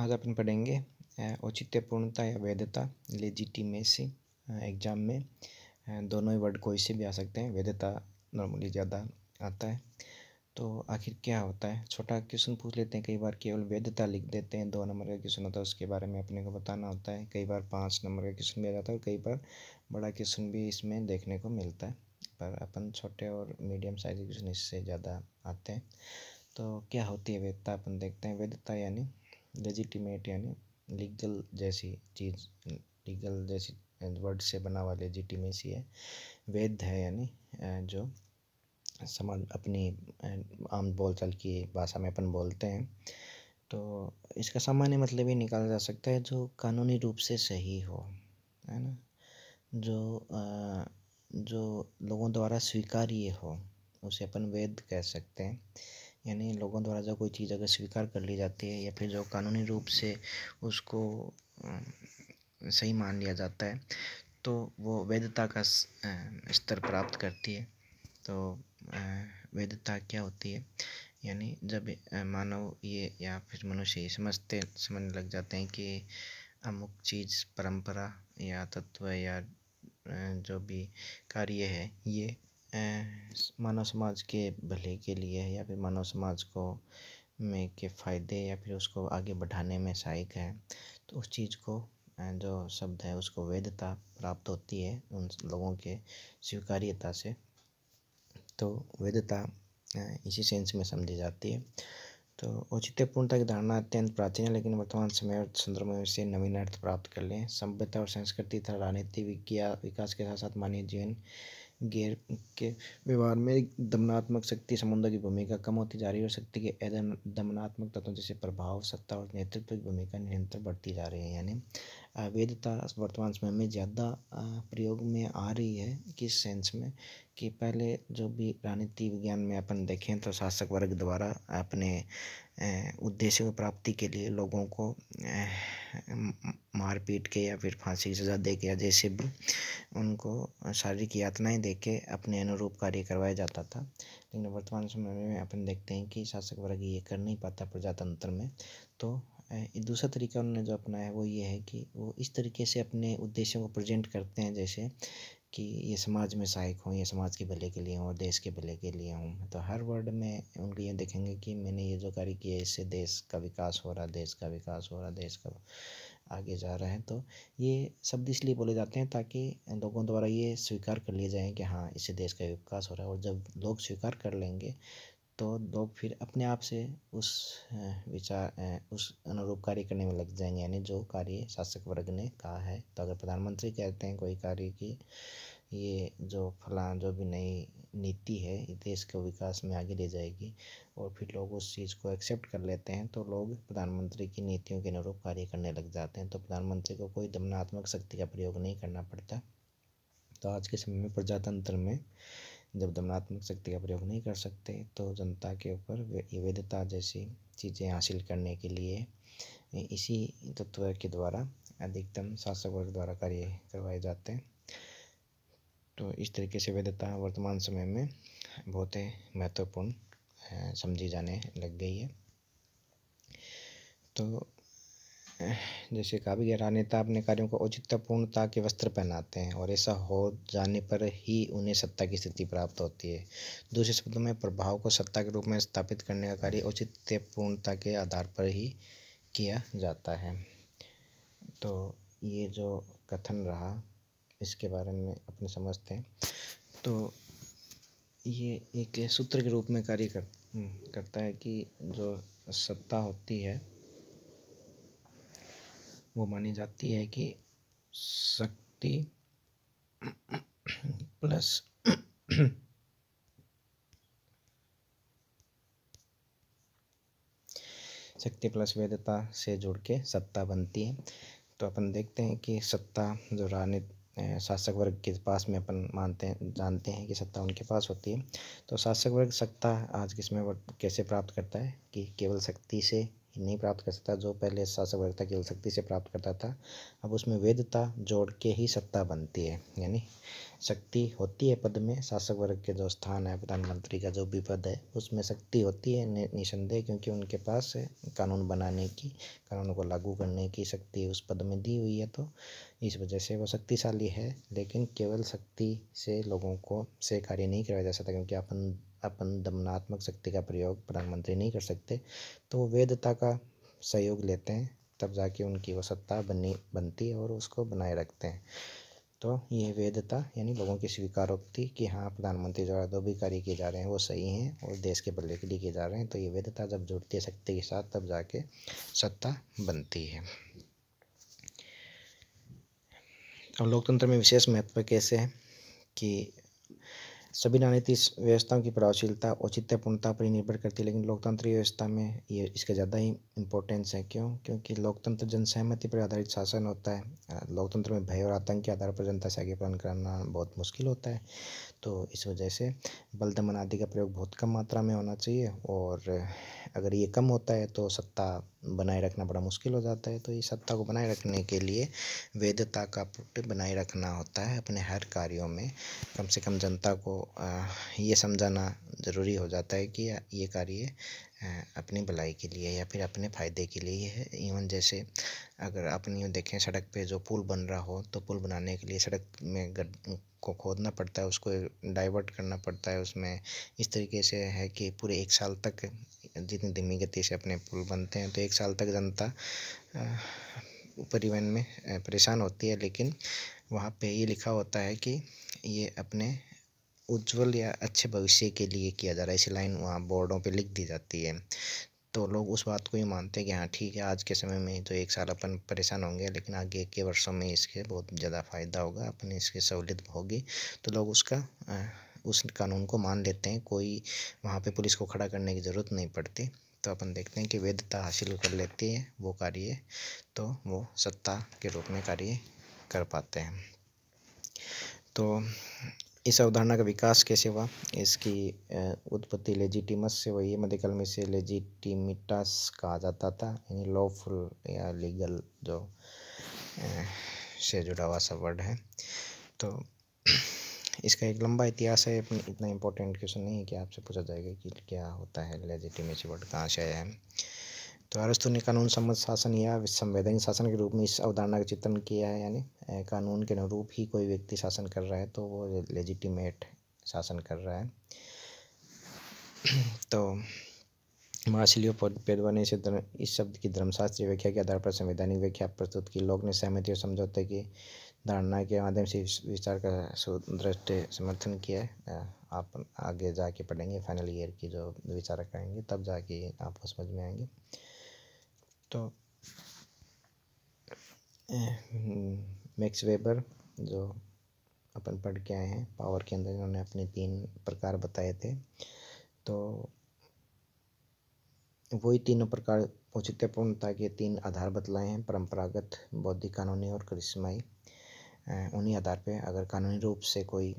आज अपन पढ़ेंगे औचित्यपूर्णता या वैधता लेजिटिमेसी एग्जाम में दोनों ही वर्ड कोई से भी आ सकते हैं वैधता नॉर्मली ज़्यादा आता है तो आखिर क्या होता है छोटा क्वेश्चन पूछ लेते हैं कई बार केवल वैधता लिख देते हैं दो नंबर का क्वेश्चन होता है उसके बारे में अपने को बताना होता है कई बार पाँच नंबर का क्वेश्चन भी आ जाता है और कई बार बड़ा क्वेश्चन भी इसमें देखने को मिलता है पर अपन छोटे और मीडियम साइज क्वेश्चन इससे ज़्यादा आते हैं तो क्या होती है वैधता अपन देखते हैं वैधता यानी लेजिटिमेट यानी लीगल जैसी चीज़ लीगल जैसी वर्ड से बना हुआ लेजिटिमेसी है वैध है यानी जो समाज अपनी आम बोलचाल की भाषा में अपन बोलते हैं तो इसका सामान्य मतलब ही निकाला जा सकता है जो कानूनी रूप से सही हो है ना जो जो लोगों द्वारा स्वीकार्य हो उसे अपन वेद कह सकते हैं यानी लोगों द्वारा जो कोई चीज़ अगर स्वीकार कर ली जाती है या फिर जो कानूनी रूप से उसको सही मान लिया जाता है तो वो वैधता का स्तर प्राप्त करती है तो वैधता क्या होती है यानी जब मानव ये या फिर मनुष्य ये समझते समझने लग जाते हैं कि अमुक चीज़ परंपरा या तत्व या जो भी कार्य है ये मानव समाज के भले के लिए है या फिर मानव समाज को में के फ़ायदे या फिर उसको आगे बढ़ाने में सहायक है तो उस चीज़ को जो शब्द है उसको वैधता प्राप्त होती है उन लोगों के स्वीकार्यता से तो वैधता इसी सेंस में समझी जाती है तो औचित्यपूर्णता की धारणा अत्यंत प्राचीन है लेकिन वर्तमान समय और संदर्भ में इसे नवीन अर्थ प्राप्त कर लें सभ्यता और संस्कृति तथा राजनीति विज्ञा विकास के साथ साथ मानवीय जीवन गैर के व्यवहार में दमनात्मक शक्ति समुद्र की भूमिका कम होती जा रही है और शक्ति के दमनात्मक तत्वों जैसे प्रभाव सत्ता और नेतृत्व की भूमिका निरंतर बढ़ती जा रही है यानी वेदता वर्तमान समय में ज़्यादा प्रयोग में आ रही है किस सेंस में कि पहले जो भी राजनीति विज्ञान में अपन देखें तो शासक वर्ग द्वारा अपने उद्देश्य की प्राप्ति के लिए लोगों को मार पीट के या फिर फांसी की सज़ा दे के या जैसे भी उनको शारीरिक यातनाएं दे के अपने अनुरूप कार्य करवाया जाता था लेकिन वर्तमान समय में अपन देखते हैं कि शासक वर्ग ये कर नहीं पाता प्रजातंत्र में तो दूसरा तरीका उन्होंने जो अपनाया है वो ये है कि वो इस तरीके से अपने उद्देश्यों को प्रेजेंट करते हैं जैसे कि ये समाज में सहायक हों ये समाज के भले के लिए हों और देश के भले के लिए हों तो हर वर्ड में उनको ये देखेंगे कि मैंने ये जो कार्य किया है इससे देश का विकास हो रहा देश का विकास हो रहा देश का आगे जा रहा है तो ये शब्द इसलिए बोले जाते हैं ताकि लोगों द्वारा ये स्वीकार कर लिए जाएँ कि हाँ इससे देश का विकास हो रहा है और जब लोग स्वीकार कर लेंगे तो लोग फिर अपने आप से उस विचार उस अनुरूप कार्य करने में लग जाएंगे यानी जो कार्य शासक वर्ग ने कहा है तो अगर प्रधानमंत्री कहते हैं कोई कार्य की ये जो फलां जो भी नई नीति है देश के विकास में आगे ले जाएगी और फिर लोग उस चीज़ को एक्सेप्ट कर लेते हैं तो लोग प्रधानमंत्री की नीतियों के अनुरूप कार्य करने लग जाते हैं तो प्रधानमंत्री को कोई दमनात्मक शक्ति का प्रयोग नहीं करना पड़ता तो आज के समय में प्रजातंत्र में जब दमनात्मक शक्ति का प्रयोग नहीं कर सकते तो जनता के ऊपर विविधता जैसी चीज़ें हासिल करने के लिए इसी तत्व के द्वारा अधिकतम शासकों के द्वारा कार्य करवाए जाते हैं तो इस तरीके से विविधता वर्तमान समय में बहुत ही महत्वपूर्ण समझी जाने लग गई है तो जैसे गहरा नेता अपने कार्यों को औचित्य पूर्णता के वस्त्र पहनाते हैं और ऐसा हो जाने पर ही उन्हें सत्ता की स्थिति प्राप्त होती है दूसरे शब्दों में प्रभाव को सत्ता के रूप में स्थापित करने का कार्य औचित्य पूर्णता के आधार पर ही किया जाता है तो ये जो कथन रहा इसके बारे में अपने समझते हैं तो ये एक सूत्र के रूप में कार्य कर करता है कि जो सत्ता होती है वो मानी जाती है कि शक्ति प्लस शक्ति प्लस वेदता से जुड़ के सत्ता बनती है तो अपन देखते हैं कि सत्ता जो राजनीत शासक वर्ग के पास में अपन मानते हैं जानते हैं कि सत्ता उनके पास होती है तो शासक वर्ग सत्ता आज किस में कैसे प्राप्त करता है कि केवल शक्ति से नहीं प्राप्त कर सकता जो पहले शासकवर्ता केवल शक्ति से प्राप्त करता था अब उसमें वेदता जोड़ के ही सत्ता बनती है यानी शक्ति होती है पद में शासक वर्ग के जो स्थान है प्रधानमंत्री का जो भी पद है उसमें शक्ति होती है निसंदेह क्योंकि उनके पास कानून बनाने की कानून को लागू करने की शक्ति उस पद में दी हुई है तो इस वजह से वो शक्तिशाली है लेकिन केवल शक्ति से लोगों को से कार्य नहीं करवाया जा सकता क्योंकि अपन अपन दमनात्मक शक्ति का प्रयोग प्रधानमंत्री नहीं कर सकते तो वो वेदता का सहयोग लेते हैं तब जाके उनकी वो सत्ता बनी बनती है और उसको बनाए रखते हैं तो ये वेदता यानी लोगों की स्वीकारोक्ति कि हाँ प्रधानमंत्री द्वारा जो भी कार्य किए जा रहे हैं वो सही हैं और देश के भले के लिए किए जा रहे हैं तो ये वेदता जब जुड़ती है शक्ति के साथ तब जाके सत्ता बनती है अब लोकतंत्र में विशेष महत्व कैसे है कि सभी राजनीतिक व्यवस्थाओं की प्रभावशीलता औचित्यपूर्णता पर ही निर्भर करती है लेकिन लोकतांत्रिक व्यवस्था में ये इसका ज़्यादा ही इम्पोर्टेंस है क्यों क्योंकि लोकतंत्र जनसहमति पर आधारित शासन होता है लोकतंत्र में भय और आतंक के आधार पर जनता से आगे प्रण करना बहुत मुश्किल होता है तो इस वजह से बल दमन आदि का प्रयोग बहुत कम मात्रा में होना चाहिए और अगर ये कम होता है तो सत्ता बनाए रखना बड़ा मुश्किल हो जाता है तो इस सत्ता को बनाए रखने के लिए वेदता का पुट बनाए रखना होता है अपने हर कार्यों में कम से कम जनता को ये समझाना ज़रूरी हो जाता है कि ये कार्य अपनी भलाई के लिए या फिर अपने फ़ायदे के लिए है इवन जैसे अगर अपनी देखें सड़क पे जो पुल बन रहा हो तो पुल बनाने के लिए सड़क में गड को खोदना पड़ता है उसको डाइवर्ट करना पड़ता है उसमें इस तरीके से है कि पूरे एक साल तक जितनी धीमी गति से अपने पुल बनते हैं तो एक साल तक जनता परिवहन में परेशान होती है लेकिन वहाँ पे ये लिखा होता है कि ये अपने उज्जवल या अच्छे भविष्य के लिए किया जा रहा है ऐसी लाइन वहाँ बोर्डों पे लिख दी जाती है तो लोग उस बात को ही मानते हैं कि हाँ ठीक है आज के समय में तो एक साल अपन परेशान होंगे लेकिन आगे के वर्षों में इसके बहुत ज़्यादा फ़ायदा होगा अपने इसकी सहूलियत होगी तो लोग उसका उस कानून को मान लेते हैं कोई वहाँ पे पुलिस को खड़ा करने की ज़रूरत नहीं पड़ती तो अपन देखते हैं कि वैधता हासिल कर लेती है वो कार्य तो वो सत्ता के रूप में कार्य कर पाते हैं तो इस अवधारणा का विकास कैसे हुआ इसकी उत्पत्ति लेजिटिमस से वही है मध्यकाल में इसे लेजिटिमिटास कहा जाता था यानी लॉफुल या लीगल जो से जुड़ा हुआ सब वर्ड है तो इसका एक लंबा इतिहास है इतना इम्पोर्टेंट क्वेश्चन नहीं है कि आपसे पूछा जाएगा कि क्या होता है लेजिटिमेसी वर्ड कहाँ से आया है तो अरस्तु ने कानून सम्मत शासन या संवैधानिक शासन के रूप में इस अवधारणा का चित्रण किया है यानी कानून के अनुरूप ही कोई व्यक्ति शासन कर रहा है तो वो लेजिटिमेट शासन कर रहा है तो मार्सिलियो पेदवा ने इसे इस शब्द की धर्मशास्त्रीय व्याख्या के आधार पर संवैधानिक व्याख्या प्रस्तुत की लोग ने सहमति और समझौते की धारणा के माध्यम से विचार का सुदृष्ट समर्थन किया है आप आगे जाके पढ़ेंगे फाइनल ईयर की जो विचार करेंगे तब जाके आपको समझ में आएंगे तो मैक्स वेबर जो अपन पढ़ के आए हैं पावर के अंदर इन्होंने अपने तीन प्रकार बताए थे तो वही तीनों प्रकार औचित्यपूर्णता के तीन आधार बतलाए हैं परंपरागत बौद्धिक कानूनी और करिश्माई उन्हीं आधार पर अगर कानूनी रूप से कोई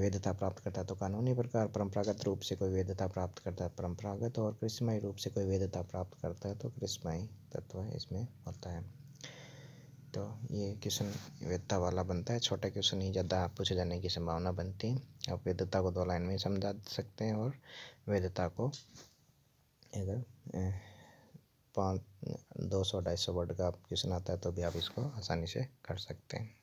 वैधता प्राप्त करता है तो कानूनी प्रकार परंपरागत रूप से कोई वैधता प्राप्त करता है परंपरागत और कृष्णमय रूप से कोई वैधता प्राप्त करता है तो कृष्णमय तत्व इसमें होता है तो ये क्वेश्चन वैधता वाला बनता है छोटा क्वेश्चन ही ज़्यादा पूछे जाने की संभावना बनती है आप वैधता को दो लाइन में समझा सकते हैं और वैधता को अगर पाँच दो सौ ढाई सौ वर्ड का क्वेश्चन आता है तो भी आप इसको आसानी से कर सकते हैं